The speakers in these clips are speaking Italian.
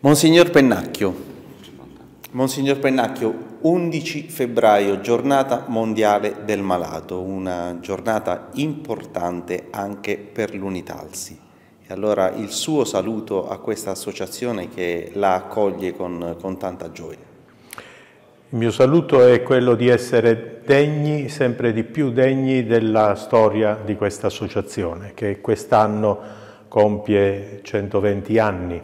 Monsignor Pennacchio, Monsignor Pennacchio, 11 febbraio, giornata mondiale del malato, una giornata importante anche per l'Unitalsi. E allora il suo saluto a questa associazione che la accoglie con, con tanta gioia. Il mio saluto è quello di essere degni, sempre di più degni della storia di questa associazione, che quest'anno compie 120 anni.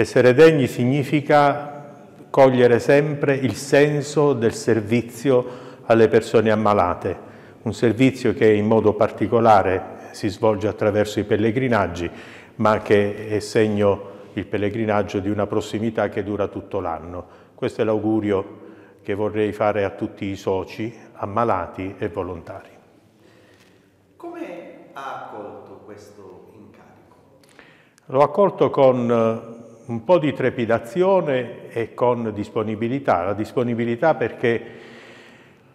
Essere degni significa cogliere sempre il senso del servizio alle persone ammalate, un servizio che in modo particolare si svolge attraverso i pellegrinaggi, ma che è segno il pellegrinaggio di una prossimità che dura tutto l'anno. Questo è l'augurio che vorrei fare a tutti i soci, ammalati e volontari. Come ha accolto questo incarico? L'ho accolto con eh, un po' di trepidazione e con disponibilità. La disponibilità perché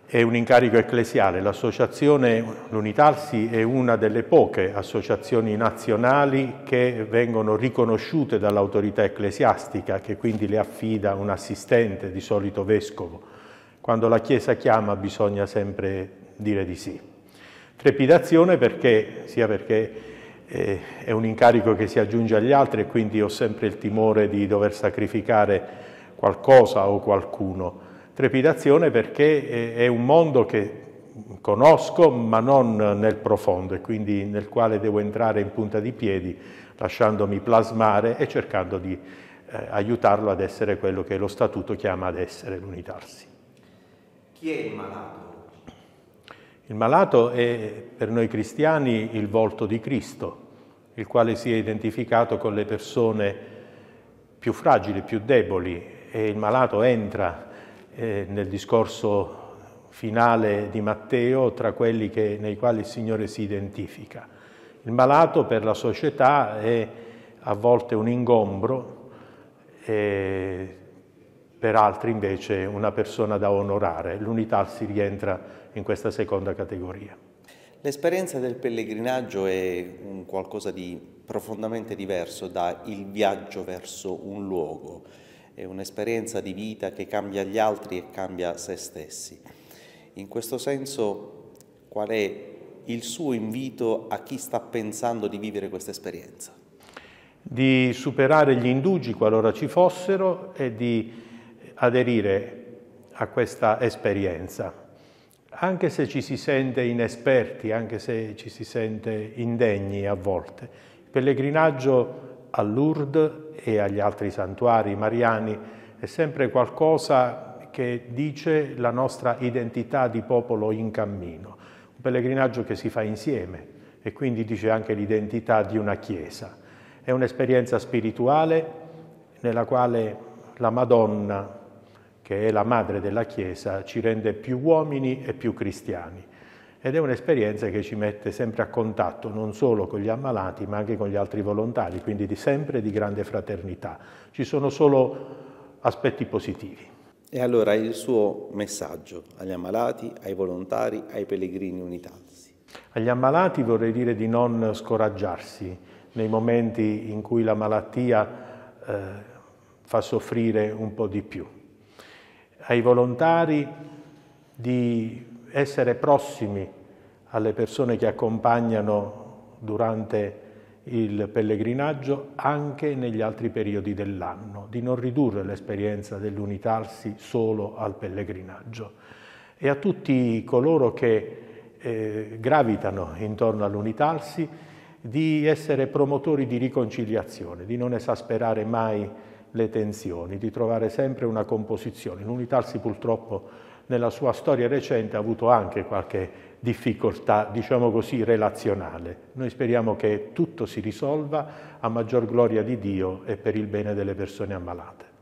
è un incarico ecclesiale. L'associazione, l'Unitalsi, è una delle poche associazioni nazionali che vengono riconosciute dall'autorità ecclesiastica, che quindi le affida un assistente, di solito vescovo. Quando la Chiesa chiama bisogna sempre dire di sì. Trepidazione perché, sia perché è un incarico che si aggiunge agli altri e quindi ho sempre il timore di dover sacrificare qualcosa o qualcuno. Trepidazione perché eh, è un mondo che conosco ma non nel profondo e quindi nel quale devo entrare in punta di piedi lasciandomi plasmare e cercando di eh, aiutarlo ad essere quello che lo statuto chiama ad essere, l'unitarsi. Chi è il malato? Il malato è per noi cristiani il volto di Cristo, il quale si è identificato con le persone più fragili, più deboli e il malato entra eh, nel discorso finale di Matteo tra quelli che, nei quali il Signore si identifica. Il malato per la società è a volte un ingombro, eh, per altri invece una persona da onorare. L'unità si rientra in questa seconda categoria. L'esperienza del pellegrinaggio è qualcosa di profondamente diverso dal viaggio verso un luogo, è un'esperienza di vita che cambia gli altri e cambia se stessi. In questo senso qual è il suo invito a chi sta pensando di vivere questa esperienza? Di superare gli indugi qualora ci fossero e di aderire a questa esperienza, anche se ci si sente inesperti, anche se ci si sente indegni a volte. Il pellegrinaggio a Lourdes e agli altri santuari mariani è sempre qualcosa che dice la nostra identità di popolo in cammino, un pellegrinaggio che si fa insieme e quindi dice anche l'identità di una chiesa. È un'esperienza spirituale nella quale la Madonna che è la madre della Chiesa, ci rende più uomini e più cristiani. Ed è un'esperienza che ci mette sempre a contatto non solo con gli ammalati, ma anche con gli altri volontari, quindi di sempre di grande fraternità. Ci sono solo aspetti positivi. E allora il suo messaggio agli ammalati, ai volontari, ai pellegrini unitarsi. Agli ammalati vorrei dire di non scoraggiarsi nei momenti in cui la malattia eh, fa soffrire un po' di più ai volontari di essere prossimi alle persone che accompagnano durante il pellegrinaggio anche negli altri periodi dell'anno, di non ridurre l'esperienza dell'unitarsi solo al pellegrinaggio. E a tutti coloro che eh, gravitano intorno all'unitarsi di essere promotori di riconciliazione, di non esasperare mai le tensioni, di trovare sempre una composizione. L'Unitalsi purtroppo nella sua storia recente ha avuto anche qualche difficoltà, diciamo così, relazionale. Noi speriamo che tutto si risolva a maggior gloria di Dio e per il bene delle persone ammalate.